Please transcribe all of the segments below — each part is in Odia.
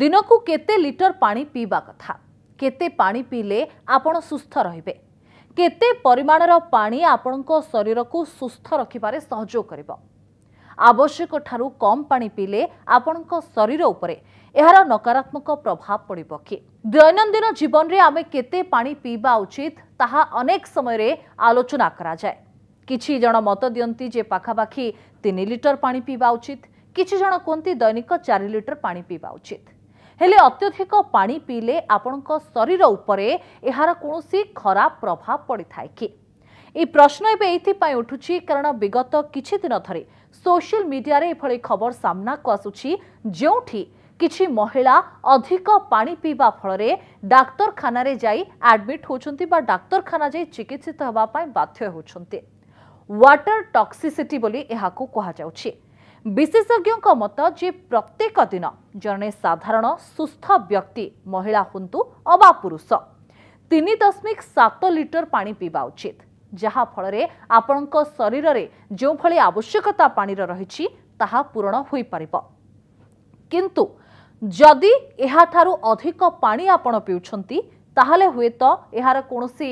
ଦିନକୁ କେତେ ଲିଟର ପାଣି ପିଇବା କଥା କେତେ ପାଣି ପିଇଲେ ଆପଣ ସୁସ୍ଥ ରହିବେ କେତେ ପରିମାଣର ପାଣି ଆପଣଙ୍କ ଶରୀରକୁ ସୁସ୍ଥ ରଖିବାରେ ସହଯୋଗ କରିବ ଆବଶ୍ୟକଠାରୁ କମ୍ ପାଣି ପିଇଲେ ଆପଣଙ୍କ ଶରୀର ଉପରେ ଏହାର ନକାରାତ୍ମକ ପ୍ରଭାବ ପଡ଼ିବ କି ଦୈନନ୍ଦିନ ଜୀବନରେ ଆମେ କେତେ ପାଣି ପିଇବା ଉଚିତ ତାହା ଅନେକ ସମୟରେ ଆଲୋଚନା କରାଯାଏ କିଛି ଜଣ ମତ ଦିଅନ୍ତି ଯେ ପାଖାପାଖି ତିନି ଲିଟର ପାଣି ପିଇବା ଉଚିତ କିଛି ଜଣ କୁହନ୍ତି ଦୈନିକ ଚାରି ଲିଟର ପାଣି ପିଇବା ଉଚିତ ହେଲେ ଅତ୍ୟଧିକ ପାଣି ପିଇଲେ ଆପଣଙ୍କ ଶରୀର ଉପରେ ଏହାର କୌଣସି ଖରାପ ପ୍ରଭାବ ପଡ଼ିଥାଏ କି ଏହି ପ୍ରଶ୍ନ ଏବେ ଏଇଥିପାଇଁ ଉଠୁଛି କାରଣ ବିଗତ କିଛି ଦିନ ଧରି ସୋସିଆଲ ମିଡିଆରେ ଏଭଳି ଖବର ସାମ୍ନାକୁ ଆସୁଛି ଯେଉଁଠି କିଛି ମହିଳା ଅଧିକ ପାଣି ପିଇବା ଫଳରେ ଡାକ୍ତରଖାନାରେ ଯାଇ ଆଡମିଟ୍ ହେଉଛନ୍ତି ବା ଡାକ୍ତରଖାନା ଯାଇ ଚିକିତ୍ସିତ ହେବା ପାଇଁ ବାଧ୍ୟ ହେଉଛନ୍ତି ୱାଟର ଟକ୍ସିସିଟି ବୋଲି ଏହାକୁ କୁହାଯାଉଛି ବିଶେଷଜ୍ଞଙ୍କ ମତ ଯେ ପ୍ରତ୍ୟେକ ଦିନ ଜଣେ ସାଧାରଣ ସୁସ୍ଥ ବ୍ୟକ୍ତି ମହିଳା ହୁଅନ୍ତୁ ଅବା ପୁରୁଷ ତିନି ଦଶମିକ ସାତ ଲିଟର ପାଣି ପିଇବା ଉଚିତ ଯାହାଫଳରେ ଆପଣଙ୍କ ଶରୀରରେ ଯେଉଁଭଳି ଆବଶ୍ୟକତା ପାଣିର ରହିଛି ତାହା ପୂରଣ ହୋଇପାରିବ କିନ୍ତୁ ଯଦି ଏହାଠାରୁ ଅଧିକ ପାଣି ଆପଣ ପିଉଛନ୍ତି ତାହେଲେ ହୁଏତ ଏହାର କୌଣସି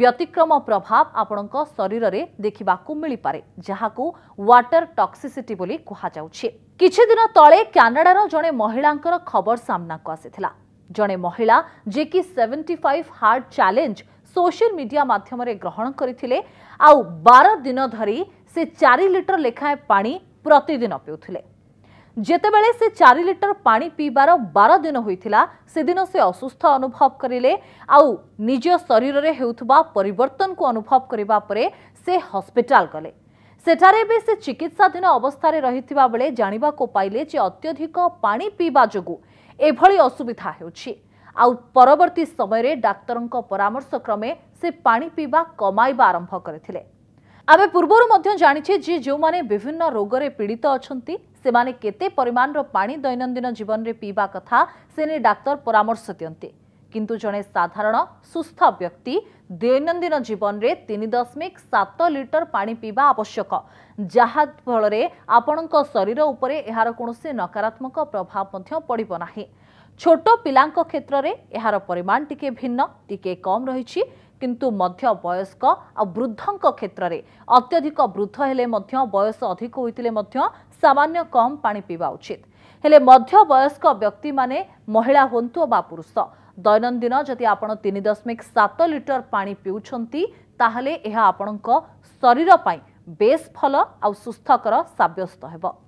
ବ୍ୟତିକ୍ରମ ପ୍ରଭାବ ଆପଣଙ୍କ ଶରୀରରେ ଦେଖିବାକୁ ମିଳିପାରେ ଯାହାକୁ ୱାଟର ଟକ୍ସିସିଟି ବୋଲି କୁହାଯାଉଛି କିଛିଦିନ ତଳେ କାନାଡାର ଜଣେ ମହିଳାଙ୍କର ଖବର ସାମ୍ନାକୁ ଆସିଥିଲା ଜଣେ ମହିଳା ଯିଏକି seventy five hard challenge social media ମାଧ୍ୟମରେ ଗ୍ରହଣ କରିଥିଲେ ଆଉ ବାର ଦିନ ଧରି ସେ ଚାରି ଲିଟର ଲେଖାଏଁ ପାଣି ପ୍ରତିଦିନ ପିଉଥିଲେ ଯେତେବେଳେ ସେ ଚାରି ଲିଟର ପାଣି ପିଇବାର ବାର ଦିନ ହୋଇଥିଲା ସେଦିନ ସେ ଅସୁସ୍ଥ ଅନୁଭବ କରିଲେ ଆଉ ନିଜ ଶରୀରରେ ହେଉଥିବା ପରିବର୍ତ୍ତନକୁ ଅନୁଭବ କରିବା ପରେ ସେ ହସ୍ପିଟାଲ ଗଲେ ସେଠାରେ ଏବେ ସେ ଚିକିତ୍ସାଧୀନ ଅବସ୍ଥାରେ ରହିଥିବା ବେଳେ ଜାଣିବାକୁ ପାଇଲେ ଯେ ଅତ୍ୟଧିକ ପାଣି ପିଇବା ଯୋଗୁଁ ଏଭଳି ଅସୁବିଧା ହେଉଛି ଆଉ ପରବର୍ତ୍ତୀ ସମୟରେ ଡାକ୍ତରଙ୍କ ପରାମର୍ଶ କ୍ରମେ ସେ ପାଣି ପିଇବା କମାଇବା ଆରମ୍ଭ କରିଥିଲେ ଆମେ ପୂର୍ବରୁ ମଧ୍ୟ ଜାଣିଛେ ଯେ ଯେଉଁମାନେ ବିଭିନ୍ନ ରୋଗରେ ପୀଡ଼ିତ ଅଛନ୍ତି ସେମାନେ କେତେ ପରିମାଣର ପାଣି ଦୈନନ୍ଦିନ ଜୀବନରେ ପିଇବା କଥା ସେ ନେଇ ଡାକ୍ତର ପରାମର୍ଶ ଦିଅନ୍ତି କିନ୍ତୁ ଜଣେ ସାଧାରଣ ସୁସ୍ଥ ବ୍ୟକ୍ତି ଦୈନନ୍ଦିନ ଜୀବନରେ ତିନି ଦଶମିକ ସାତ ଲିଟର ପାଣି ପିଇବା ଆବଶ୍ୟକ ଯାହାଫଳରେ ଆପଣଙ୍କ ଶରୀର ଉପରେ ଏହାର କୌଣସି ନକାରାତ୍ମକ ପ୍ରଭାବ ମଧ୍ୟ ପଡ଼ିବ ନାହିଁ ଛୋଟ ପିଲାଙ୍କ କ୍ଷେତ୍ରରେ ଏହାର ପରିମାଣ ଟିକେ ଭିନ୍ନ ଟିକେ କମ୍ ରହିଛି କିନ୍ତୁ ମଧ୍ୟ ବୟସ୍କ ଆଉ ବୃଦ୍ଧଙ୍କ କ୍ଷେତ୍ରରେ ଅତ୍ୟଧିକ ବୃଦ୍ଧ ହେଲେ ମଧ୍ୟ ବୟସ ଅଧିକ ହୋଇଥିଲେ ମଧ୍ୟ ସାମାନ୍ୟ କମ୍ ପାଣି ପିଇବା ଉଚିତ ହେଲେ ମଧ୍ୟ ବୟସ୍କ ବ୍ୟକ୍ତିମାନେ ମହିଳା ହୁଅନ୍ତୁ ବା ପୁରୁଷ ଦୈନନ୍ଦିନ ଯଦି ଆପଣ ତିନି ଦଶମିକ ସାତ ଲିଟର ପାଣି ପିଉଛନ୍ତି ତାହେଲେ ଏହା ଆପଣଙ୍କ ଶରୀର ପାଇଁ ବେଶ ଭଲ ଆଉ ସୁସ୍ଥକର ସାବ୍ୟସ୍ତ ହେବ